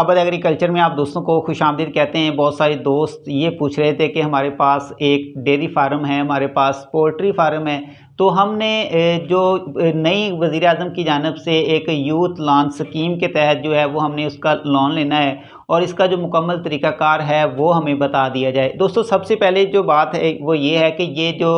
आबद agriculture में आप दोस्तों को खुश आमदीद कहते हैं बहुत सारे दोस्त ये पूछ रहे थे कि हमारे पास एक डेयरी फार्म है हमारे पास पोल्ट्री फार्म है तो हमने जो नई वज़ी अजम की जानब से एक यूथ लॉन स्कीम के तहत जो है वो हमने उसका लोन लेना है और इसका जो मुकम्मल तरीक़ाकार है वो हमें बता दिया जाए दोस्तों सबसे पहले जो बात है वो ये है कि ये जो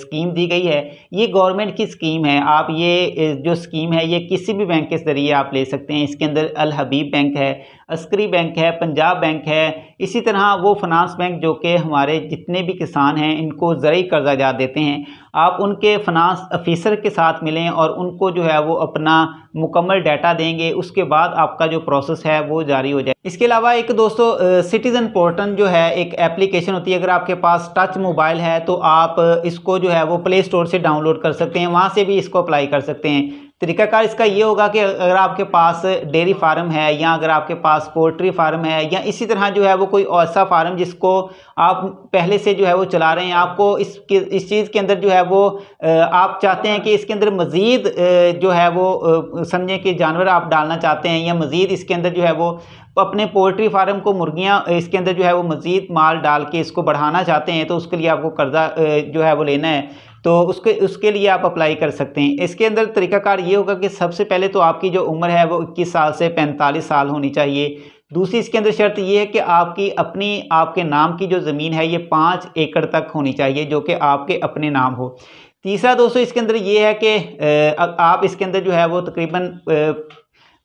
स्कीम दी गई है ये गवर्नमेंट की स्कीम है आप ये जो स्कीम है ये किसी भी बैंक के ज़रिए आप ले सकते हैं इसके अंदर अल हबीब बैंक है अस्करी बैंक है पंजाब बैंक है इसी तरह वो फिनांस बैंक जो कि हमारे जितने भी किसान हैं इनको ज़रिए कर्जा जा देते हैं आप उनके फनास अफिसर के साथ मिलें और उनको जो है वो अपना मुकम्मल डाटा देंगे उसके बाद आपका जो प्रोसेस है वो जारी हो जाए इसके अलावा एक दोस्तों सिटीज़न पोर्टल जो है एक एप्लीकेशन होती है अगर आपके पास टच मोबाइल है तो आप इसको जो है वो प्ले स्टोर से डाउनलोड कर सकते हैं वहाँ से भी इसको अप्लाई कर सकते हैं तरीकाकार इसका ये होगा कि अगर आपके पास डेयरी फार्म है या अगर आपके पास पोल्ट्री फार्म है या इसी तरह जो है वो कोई ऐसा फार्म जिसको आप पहले से जो है वो चला रहे हैं आपको इस इस चीज़ के अंदर जो है वो आप चाहते हैं कि इसके अंदर मज़ीद जो है वो समझें कि जानवर आप डालना चाहते हैं या मज़ीद इसके अंदर जो है वो अपने पोल्ट्री फार्म को मुर्गियाँ इसके अंदर जो है वो मज़ीद माल डाल के इसको बढ़ाना चाहते हैं तो उसके लिए आपको कर्ज़ा जो है वो लेना है तो उसके उसके लिए आप अप्लाई कर सकते हैं इसके अंदर तरीकाकार ये होगा कि सबसे पहले तो आपकी जो उम्र है वो इक्कीस साल से पैंतालीस साल होनी चाहिए दूसरी इसके अंदर शर्त ये है कि आपकी अपनी आपके नाम की जो ज़मीन है ये पाँच एकड़ तक होनी चाहिए जो कि आपके अपने नाम हो तीसरा दोस्तों इसके अंदर ये है कि आप इसके अंदर जो है वो तकरीबन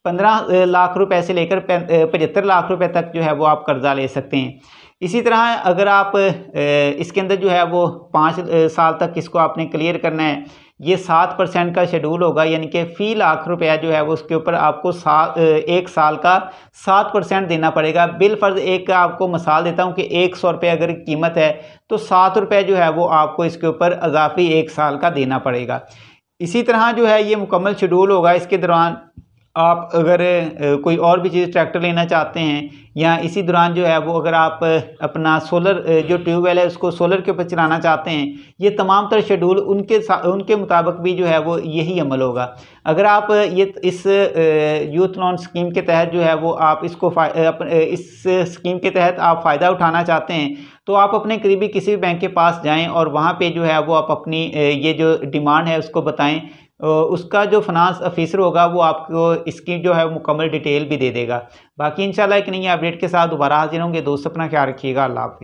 पंद्रह लाख रुपए से लेकर पचहत्तर लाख रुपए तक जो है वो आप कर्ज़ा ले सकते हैं इसी तरह अगर आप इसके अंदर जो है वो पाँच साल तक इसको आपने क्लियर करना है ये सात परसेंट का शेड्यूल होगा यानी कि फ़ी लाख रुपया जो है वो उसके ऊपर आपको सात एक साल का सात परसेंट देना पड़ेगा बिल फर्ज एक आपको मसाल देता हूँ कि एक सौ रुपये अगर कीमत है तो सात रुपये जो है वो आपको इसके ऊपर अजाफी एक साल का देना पड़ेगा इसी तरह जो है ये मुकम्मल शेड्यूल होगा इसके दौरान आप अगर कोई और भी चीज़ ट्रैक्टर लेना चाहते हैं या इसी दौरान जो है वो अगर आप अपना सोलर जो ट्यूबवेल है उसको सोलर के ऊपर चलाना चाहते हैं ये तमाम तरह शेड्यूल उनके उनके मुताबिक भी जो है वो यही अमल होगा अगर आप ये इस यूथ लोन स्कीम के तहत जो है वो आप इसको इस स्कीम के तहत आप फ़ायदा उठाना चाहते हैं तो आप अपने करीबी किसी भी बैंक के पास जाएं और वहाँ पे जो है वो आप अपनी ये जो डिमांड है उसको बताएं उसका जो फिनांस ऑफिसर होगा वो आपको इसकी जो है मुकम्मल डिटेल भी दे देगा बाकी इंशाल्लाह एक नई अपडेट के साथ दोबारा हाजिर होंगे दोस्त अपना ख्याल रखिएगा अल्लाह